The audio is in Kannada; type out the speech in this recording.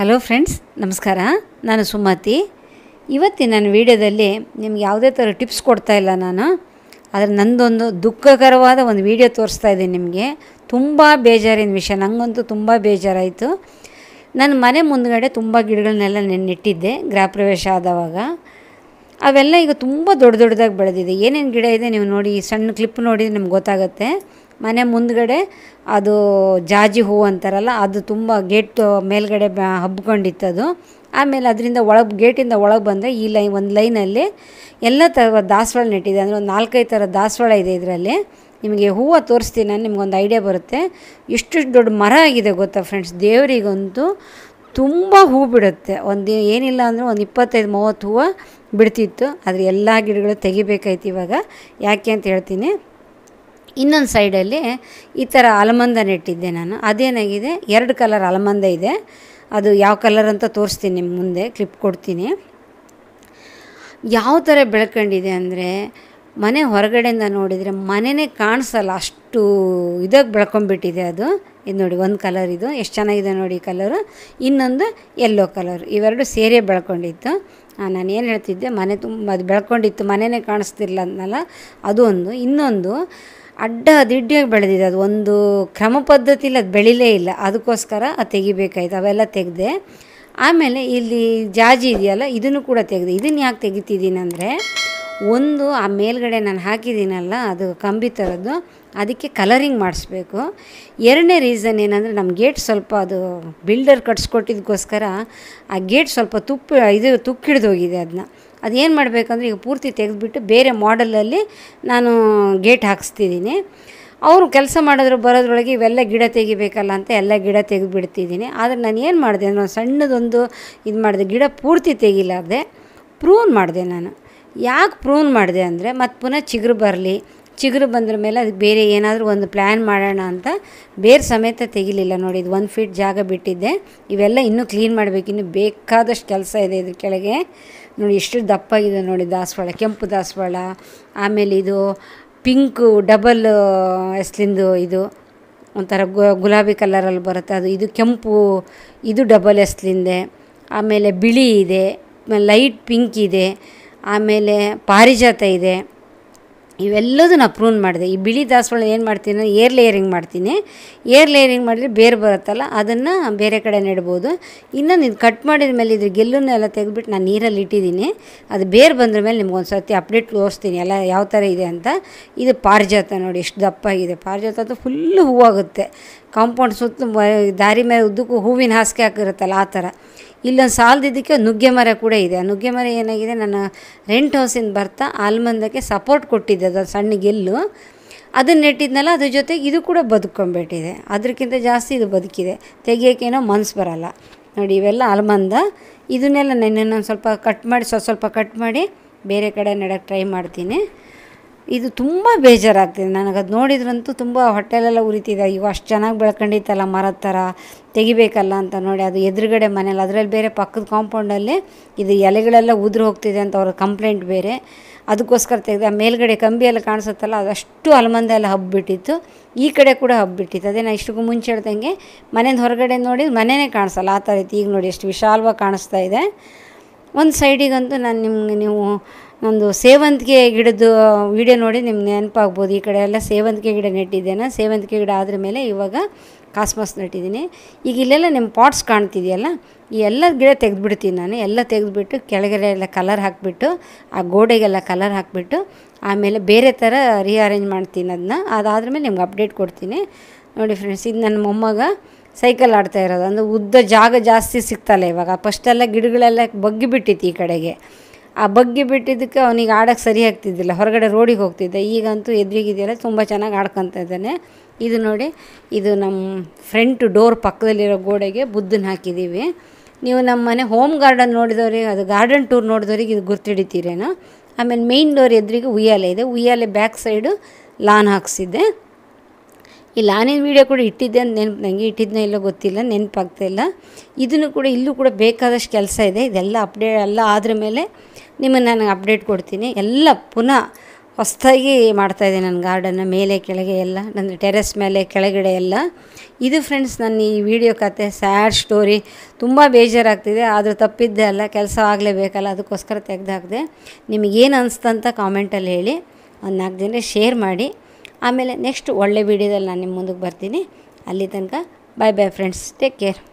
ಹಲೋ ಫ್ರೆಂಡ್ಸ್ ನಮಸ್ಕಾರ ನಾನು ಸುಮತಿ ಇವತ್ತಿನ ನನ್ನ ವೀಡಿಯೋದಲ್ಲಿ ನಿಮ್ಗೆ ಯಾವುದೇ ಥರ ಟಿಪ್ಸ್ ಕೊಡ್ತಾ ಇಲ್ಲ ನಾನು ಆದರೆ ನಂದೊಂದು ದುಃಖಕರವಾದ ಒಂದು ವೀಡಿಯೋ ತೋರಿಸ್ತಾ ಇದ್ದೀನಿ ನಿಮಗೆ ತುಂಬ ಬೇಜಾರಿನ ವಿಷಯ ನನಗಂತೂ ತುಂಬ ಬೇಜಾರಾಯಿತು ನನ್ನ ಮನೆ ಮುಂದಗಡೆ ತುಂಬ ಗಿಡಗಳನ್ನೆಲ್ಲ ನೆನ್ನಿಟ್ಟಿದ್ದೆ ಗೃಹ ಪ್ರವೇಶ ಆದವಾಗ ಅವೆಲ್ಲ ಈಗ ತುಂಬ ದೊಡ್ಡ ದೊಡ್ಡದಾಗಿ ಬೆಳೆದಿದೆ ಏನೇನು ಗಿಡ ಇದೆ ನೀವು ನೋಡಿ ಸಣ್ಣ ಕ್ಲಿಪ್ ನೋಡಿದರೆ ನಮ್ಗೆ ಗೊತ್ತಾಗುತ್ತೆ ಮನೆ ಮುಂದ್ಗಡೆ ಅದು ಜಾಜಿ ಹೂವು ಅಂತಾರಲ್ಲ ಅದು ತುಂಬ ಗೇಟ್ ಮೇಲ್ಗಡೆ ಅದು ಆಮೇಲೆ ಅದರಿಂದ ಒಳಗೆ ಗೇಟಿಂದ ಒಳಗೆ ಬಂದರೆ ಈ ಲೈನ್ ಒಂದು ಲೈನಲ್ಲಿ ಎಲ್ಲ ಥರ ದಾಸವಾಳ ನೆಟ್ಟಿದೆ ಅಂದರೆ ಒಂದು ನಾಲ್ಕೈದು ಥರ ದಾಸವಾಳ ಇದೆ ಇದರಲ್ಲಿ ನಿಮಗೆ ಹೂವು ತೋರಿಸ್ತೀನಿ ನಾನು ನಿಮ್ಗೊಂದು ಐಡಿಯಾ ಬರುತ್ತೆ ಎಷ್ಟು ದೊಡ್ಡ ಮರ ಆಗಿದೆ ಗೊತ್ತಾ ಫ್ರೆಂಡ್ಸ್ ದೇವರಿಗಂತೂ ತುಂಬ ಹೂ ಬಿಡುತ್ತೆ ಒಂದು ಏನಿಲ್ಲ ಅಂದರೆ ಒಂದು ಇಪ್ಪತ್ತೈದು ಮೂವತ್ತು ಹೂವು ಬಿಡ್ತಿತ್ತು ಆದರೆ ಎಲ್ಲ ಗಿಡಗಳು ತೆಗಿಬೇಕಾಯ್ತು ಇವಾಗ ಯಾಕೆ ಅಂತ ಹೇಳ್ತೀನಿ ಇನ್ನೊಂದು ಸೈಡಲ್ಲಿ ಈ ಥರ ಅಲಮಂದ ನೆಟ್ಟಿದ್ದೆ ನಾನು ಅದೇನಾಗಿದೆ ಎರಡು ಕಲರ್ ಅಲಮಂದ ಇದೆ ಅದು ಯಾವ ಕಲರ್ ಅಂತ ತೋರಿಸ್ತೀನಿ ನಿಮ್ಮ ಮುಂದೆ ಕ್ಲಿಪ್ ಕೊಡ್ತೀನಿ ಯಾವ ಥರ ಬೆಳ್ಕೊಂಡಿದೆ ಅಂದರೆ ಮನೆ ಹೊರಗಡೆಯಿಂದ ನೋಡಿದರೆ ಮನೆಯೇ ಕಾಣಿಸಲ್ಲ ಅಷ್ಟು ಇದಾಗಿ ಬೆಳ್ಕೊಂಬಿಟ್ಟಿದೆ ಅದು ಇದು ನೋಡಿ ಒಂದು ಕಲರ್ ಇದು ಎಷ್ಟು ಚೆನ್ನಾಗಿದೆ ನೋಡಿ ಕಲರು ಇನ್ನೊಂದು ಯೆಲ್ಲೋ ಕಲರ್ ಇವೆರಡು ಸೇರೇ ಬೆಳ್ಕೊಂಡಿತ್ತು ನಾನು ಏನು ಹೇಳ್ತಿದ್ದೆ ಮನೆ ತುಂಬ ಅದು ಬೆಳ್ಕೊಂಡಿತ್ತು ಮನೆಯೇ ಕಾಣಿಸ್ತಿರ್ಲ ಅದು ಅದೊಂದು ಇನ್ನೊಂದು ಅಡ್ಡ ದಿಡ್ಡಿಯಾಗಿ ಬೆಳೆದಿದೆ ಅದು ಒಂದು ಕ್ರಮ ಪದ್ಧತಿಲಿ ಅದು ಬೆಳಿಲೇ ಇಲ್ಲ ಅದಕ್ಕೋಸ್ಕರ ಅದು ತೆಗಿಬೇಕಾಯ್ತು ಅವೆಲ್ಲ ತೆಗೆದೆ ಆಮೇಲೆ ಇಲ್ಲಿ ಜಾಜಿ ಇದೆಯಲ್ಲ ಇದನ್ನು ಕೂಡ ತೆಗೆದೆ ಇದನ್ನು ಯಾಕೆ ತೆಗಿತಿದ್ದೀನಿ ಒಂದು ಆ ಮೇಲ್ಗಡೆ ನಾನು ಹಾಕಿದ್ದೀನಲ್ಲ ಅದು ಕಂಬಿ ಥರದ್ದು ಅದಕ್ಕೆ ಕಲರಿಂಗ್ ಮಾಡಿಸ್ಬೇಕು ಎರಡನೇ ರೀಸನ್ ಏನಂದರೆ ನಮ್ಮ ಗೇಟ್ ಸ್ವಲ್ಪ ಅದು ಬಿಲ್ಡರ್ ಕಟ್ಸ್ಕೊಟ್ಟಿದ್ದಕ್ಕೋಸ್ಕರ ಆ ಗೇಟ್ ಸ್ವಲ್ಪ ತುಪ್ಪ ಇದು ಹೋಗಿದೆ ಅದನ್ನ ಏನು ಮಾಡಬೇಕಂದ್ರೆ ಈಗ ಪೂರ್ತಿ ತೆಗೆದುಬಿಟ್ಟು ಬೇರೆ ಮಾಡಲಲ್ಲಿ ನಾನು ಗೇಟ್ ಹಾಕ್ಸ್ತಿದ್ದೀನಿ ಅವರು ಕೆಲಸ ಮಾಡಿದ್ರು ಬರೋದ್ರೊಳಗೆ ಇವೆಲ್ಲ ಗಿಡ ತೆಗಿಬೇಕಲ್ಲ ಅಂತ ಎಲ್ಲ ಗಿಡ ತೆಗೆದುಬಿಡ್ತಿದ್ದೀನಿ ಆದರೆ ನಾನು ಏನು ಮಾಡಿದೆ ಅಂದರೆ ಸಣ್ಣದೊಂದು ಇದು ಮಾಡಿದೆ ಗಿಡ ಪೂರ್ತಿ ತೆಗಿಲಾರ್ದೆ ಪ್ರೂನ್ ಮಾಡಿದೆ ನಾನು ಯಾಕೆ ಪ್ರೂನ್ ಮಾಡಿದೆ ಅಂದರೆ ಮತ್ತು ಪುನಃ ಚಿಗುರು ಬರಲಿ ಚಿಗುರು ಬಂದ್ರ ಮೇಲೆ ಅದಕ್ಕೆ ಬೇರೆ ಏನಾದರೂ ಒಂದು ಪ್ಲ್ಯಾನ್ ಮಾಡೋಣ ಅಂತ ಬೇರೆ ಸಮೇತ ತೆಗಿಲಿಲ್ಲ ನೋಡಿ ಇದು ಒಂದು ಫೀಟ್ ಜಾಗ ಬಿಟ್ಟಿದ್ದೆ ಇವೆಲ್ಲ ಇನ್ನೂ ಕ್ಲೀನ್ ಮಾಡಬೇಕು ಇನ್ನು ಬೇಕಾದಷ್ಟು ಕೆಲಸ ಇದೆ ಇದ್ರ ಕೆಳಗೆ ನೋಡಿ ಎಷ್ಟು ದಪ್ಪ ಇದೆ ನೋಡಿ ದಾಸವಾಳ ಕೆಂಪು ದಾಸವಾಳ ಆಮೇಲೆ ಇದು ಪಿಂಕು ಡಬಲ್ ಎಸ್ಲಿಂದು ಇದು ಒಂಥರ ಗುಲಾಬಿ ಕಲರಲ್ಲಿ ಬರುತ್ತೆ ಅದು ಇದು ಕೆಂಪು ಇದು ಡಬಲ್ ಎಸ್ಲಿಂದೆ ಆಮೇಲೆ ಬಿಳಿ ಇದೆ ಲೈಟ್ ಪಿಂಕ್ ಇದೆ ಆಮೇಲೆ ಪಾರಿಜಾತ ಇದೆ ಇವೆಲ್ಲದೂ ನಾನು ಪ್ರೂನ್ ಮಾಡಿದೆ ಈ ಬಿಳಿ ದಾಸವಾಳ ಏನು ಮಾಡ್ತೀನಿ ಅಂದರೆ ಏರ್ ಲೇಯರಿಂಗ್ ಮಾಡ್ತೀನಿ ಏರ್ ಲೇಯರಿಂಗ್ ಮಾಡಿದರೆ ಬೇರೆ ಬರುತ್ತಲ್ಲ ಅದನ್ನು ಬೇರೆ ಕಡೆ ನೆಡ್ಬೋದು ಇನ್ನು ನೀನು ಕಟ್ ಮಾಡಿದ ಮೇಲೆ ಇದ್ರ ಎಲ್ಲ ತೆಗೆದ್ಬಿಟ್ಟು ನಾನು ನೀರಲ್ಲಿ ಇಟ್ಟಿದ್ದೀನಿ ಅದು ಬೇರೆ ಬಂದ್ರ ಮೇಲೆ ನಿಮ್ಗೊಂದು ಸರ್ತಿ ಅಪ್ಡೇಟ್ ತೋರಿಸ್ತೀನಿ ಎಲ್ಲ ಯಾವ ಥರ ಇದೆ ಅಂತ ಇದು ಪಾರಿಜಾತ ನೋಡಿ ಎಷ್ಟು ದಪ್ಪಾಗಿದೆ ಪಾರಿಜಾತ ಅದು ಫುಲ್ಲು ಹೂವಾಗುತ್ತೆ ಕಾಂಪೌಂಡ್ ಸುತ್ತ ದಾರಿ ಮೇಲೆ ಉದ್ದಕ್ಕೂ ಹೂವಿನ ಹಾಸಿಗೆ ಹಾಕಿರುತ್ತಲ್ಲ ಆ ಥರ ಇಲ್ಲೊಂದು ಸಾಲದಿದ್ದಕ್ಕೆ ನುಗ್ಗೆ ಮರ ಕೂಡ ಇದೆ ಆ ನುಗ್ಗೆ ಮರ ಏನಾಗಿದೆ ನನ್ನ ರೆಂಟ್ ಹೌಸಿಂದ ಬರ್ತಾ ಆಲ್ಮಂದಕ್ಕೆ ಸಪೋರ್ಟ್ ಕೊಟ್ಟಿದ್ದೆ ಅದು ಸಣ್ಣ ಗೆಲ್ಲು ಅದನ್ನು ನೆಟ್ಟಿದ್ನಲ್ಲ ಅದ್ರ ಜೊತೆಗೆ ಇದು ಕೂಡ ಬದುಕೊಂಡ್ಬಿಟ್ಟಿದೆ ಅದಕ್ಕಿಂತ ಜಾಸ್ತಿ ಇದು ಬದುಕಿದೆ ತೆಗಿಯೋಕ್ಕೇನೋ ಮನಸ್ಸು ಬರಲ್ಲ ನೋಡಿ ಇವೆಲ್ಲ ಆಲ್ಮಂದ ಇದನ್ನೆಲ್ಲ ನೆನ್ನೆ ಸ್ವಲ್ಪ ಕಟ್ ಮಾಡಿ ಸ್ವಲ್ಪ ಕಟ್ ಮಾಡಿ ಬೇರೆ ಕಡೆ ನೆಡೋಕ್ಕೆ ಟ್ರೈ ಮಾಡ್ತೀನಿ ಇದು ತುಂಬ ಬೇಜಾರಾಗ್ತಿದೆ ಅದು ನೋಡಿದ್ರಂತೂ ತುಂಬ ಹೊಟ್ಟೆಲೆಲ್ಲ ಉರಿತಿದೆ ಇವು ಅಷ್ಟು ಚೆನ್ನಾಗಿ ಬೆಳ್ಕೊಂಡಿತ್ತಲ್ಲ ಮರದ ಥರ ತೆಗಿಬೇಕಲ್ಲ ಅಂತ ನೋಡಿ ಅದು ಎದುರುಗಡೆ ಮನೇಲಿ ಅದರಲ್ಲಿ ಬೇರೆ ಪಕ್ಕದ ಕಾಂಪೌಂಡಲ್ಲಿ ಇದು ಎಲೆಗಳೆಲ್ಲ ಉದುರು ಹೋಗ್ತಿದೆ ಅಂತ ಅವ್ರ ಕಂಪ್ಲೇಂಟ್ ಬೇರೆ ಅದಕ್ಕೋಸ್ಕರ ತೆಗೆದು ಆ ಮೇಲ್ಗಡೆ ಕಂಬಿಯೆಲ್ಲ ಕಾಣಿಸುತ್ತಲ್ಲ ಅದಷ್ಟು ಅಲಮಂದ ಎಲ್ಲ ಹಬ್ಬಿಟ್ಟಿತ್ತು ಈ ಕಡೆ ಕೂಡ ಹಬ್ಬಿಟ್ಟಿತ್ತು ಅದೇ ನಾನು ಇಷ್ಟಕ್ಕೂ ಮುಂಚೆ ಹೇಳ್ದಂಗೆ ಮನೆಯಿಂದ ಹೊರಗಡೆ ನೋಡಿ ಮನೆಯೇ ಕಾಣಿಸಲ್ಲ ಆ ಥರ ಇತ್ತು ಈಗ ನೋಡಿ ಎಷ್ಟು ವಿಶಾಲವಾಗಿ ಕಾಣಿಸ್ತಾ ಇದೆ ಒಂದು ಸೈಡಿಗಂತೂ ನಾನು ನಿಮ್ಗೆ ನೀವು ನಂದು ಸೇವಂತಿಗೆ ಗಿಡದ್ದು ವಿಡಿಯೋ ನೋಡಿ ನಿಮ್ಗೆ ನೆನಪಾಗ್ಬೋದು ಈ ಕಡೆ ಎಲ್ಲ ಸೇವಂತಿಗೆ ಗಿಡ ನೆಟ್ಟಿದ್ದೇನೆ ಸೇವಂತಿಗೆ ಗಿಡ ಆದ್ರ ಮೇಲೆ ಇವಾಗ ಕಾಸ್ಮಸ್ ನೆಟ್ಟಿದ್ದೀನಿ ಈಗ ಇಲ್ಲೆಲ್ಲ ನಿಮ್ಮ ಪಾಟ್ಸ್ ಕಾಣ್ತಿದೆಯಲ್ಲ ಈ ಎಲ್ಲ ಗಿಡ ತೆಗೆದುಬಿಡ್ತೀನಿ ನಾನು ಎಲ್ಲ ತೆಗೆದುಬಿಟ್ಟು ಕೆಳಗಡೆ ಎಲ್ಲ ಕಲರ್ ಹಾಕಿಬಿಟ್ಟು ಆ ಗೋಡೆಗೆಲ್ಲ ಕಲರ್ ಹಾಕಿಬಿಟ್ಟು ಆಮೇಲೆ ಬೇರೆ ಥರ ರಿಅರೇಂಜ್ ಮಾಡ್ತೀನಿ ಅದನ್ನ ಅದಾದ್ರ ಮೇಲೆ ನಿಮ್ಗೆ ಅಪ್ಡೇಟ್ ಕೊಡ್ತೀನಿ ನೋಡಿ ಫ್ರೆಂಡ್ಸ್ ಇದು ನನ್ನ ಮೊಮ್ಮಗ ಸೈಕಲ್ ಆಡ್ತಾ ಇರೋದು ಅಂದರೆ ಉದ್ದ ಜಾಗ ಜಾಸ್ತಿ ಸಿಗ್ತಲ್ಲ ಇವಾಗ ಫಸ್ಟೆಲ್ಲ ಗಿಡಗಳೆಲ್ಲ ಬಗ್ಗಿಬಿಟ್ಟಿತ್ತು ಈ ಕಡೆಗೆ ಆ ಬಗ್ಗೆ ಬಿಟ್ಟಿದ್ದಕ್ಕೆ ಅವನಿಗೆ ಆಡೋಕ್ಕೆ ಸರಿ ಆಗ್ತಿದ್ದಿಲ್ಲ ಹೊರಗಡೆ ರೋಡಿಗೆ ಹೋಗ್ತಿದ್ದೆ ಈಗಂತೂ ಎದುರಿಗಿದೆಯಲ್ಲ ತುಂಬ ಚೆನ್ನಾಗಿ ಆಡ್ಕೊತ ಇದ್ದಾನೆ ಇದು ನೋಡಿ ಇದು ನಮ್ಮ ಫ್ರಂಟ್ ಡೋರ್ ಪಕ್ಕದಲ್ಲಿರೋ ಗೋಡೆಗೆ ಬುದ್ಧನ ಹಾಕಿದ್ದೀವಿ ನೀವು ನಮ್ಮ ಮನೆ ಹೋಮ್ ಗಾರ್ಡನ್ ನೋಡಿದವ್ರಿಗೆ ಅದು ಗಾರ್ಡನ್ ಟೂರ್ ನೋಡಿದವ್ರಿಗೆ ಇದು ಗುರ್ತಿಡಿತೀರೇನೋ ಆಮೇಲೆ ಮೇಯ್ನ್ ಡೋರ್ ಎದುರಿಗೆ ಉಯ್ಯಾಲೆ ಇದೆ ಉಯ್ಯಾಲೆ ಬ್ಯಾಕ್ ಸೈಡು ಲಾನ್ ಹಾಕ್ಸಿದ್ದೆ ಈ ಲಾನಿನ ವೀಡಿಯೋ ಕೂಡ ಇಟ್ಟಿದ್ದೆ ಅಂತ ನೆನಪು ನನಗೆ ಇಟ್ಟಿದ್ದನ್ನ ಇಲ್ಲೋ ಗೊತ್ತಿಲ್ಲ ನೆನಪಾಗ್ತಾಯಿಲ್ಲ ಇದನ್ನು ಕೂಡ ಇಲ್ಲೂ ಕೂಡ ಬೇಕಾದಷ್ಟು ಕೆಲಸ ಇದೆ ಇದೆಲ್ಲ ಅಪ್ಡೇಟ್ ಎಲ್ಲ ಆದ್ರ ಮೇಲೆ ನಿಮಗೆ ನಾನು ಅಪ್ಡೇಟ್ ಕೊಡ್ತೀನಿ ಎಲ್ಲ ಪುನಃ ಹೊಸದಾಗಿ ಮಾಡ್ತಾಯಿದ್ದೀನಿ ನನ್ನ ಗಾರ್ಡನ್ನ ಮೇಲೆ ಕೆಳಗೆ ಎಲ್ಲ ನನ್ನ ಟೆರೆಸ್ ಮೇಲೆ ಕೆಳಗಡೆ ಎಲ್ಲ ಇದು ಫ್ರೆಂಡ್ಸ್ ನನ್ನ ಈ ವಿಡಿಯೋ ಕತೆ ಸ್ಯಾಡ್ ಸ್ಟೋರಿ ತುಂಬ ಬೇಜಾರಾಗ್ತಿದೆ ಆದರೂ ತಪ್ಪಿದ್ದೆ ಅಲ್ಲ ಕೆಲಸ ಆಗಲೇಬೇಕಲ್ಲ ಅದಕ್ಕೋಸ್ಕರ ತೆಗೆದಾಕ್ದೆ ನಿಮಗೇನು ಅನಿಸ್ತಂತ ಅಂತ ಕಾಮೆಂಟಲ್ಲಿ ಹೇಳಿ ಒಂದು ನಾಲ್ಕು ಜನ ಶೇರ್ ಮಾಡಿ ಆಮೇಲೆ ನೆಕ್ಸ್ಟ್ ಒಳ್ಳೆ ವಿಡಿಯೋದಲ್ಲಿ ನಾನು ನಿಮ್ಮ ಮುಂದಕ್ಕೆ ಬರ್ತೀನಿ ಅಲ್ಲಿ ತನಕ bye bye friends take care